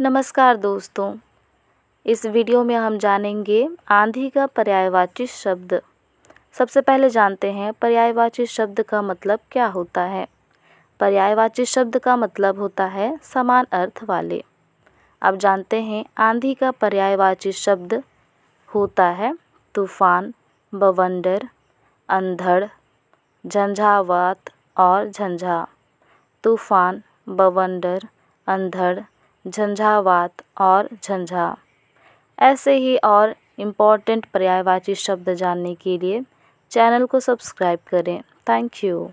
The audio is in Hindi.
नमस्कार दोस्तों इस वीडियो में हम जानेंगे आंधी का पर्यायवाची शब्द सबसे पहले जानते हैं पर्यायवाची शब्द का मतलब क्या होता है पर्यायवाची शब्द का मतलब होता है समान अर्थ वाले अब जानते हैं आंधी का पर्यायवाची शब्द होता है तूफान बवंडर अंधड़ झंझावात और झंझा तूफान बवंडर अंधड़ झंझावात और झंझा ऐसे ही और इम्पॉर्टेंट पर्यायवाची शब्द जानने के लिए चैनल को सब्सक्राइब करें थैंक यू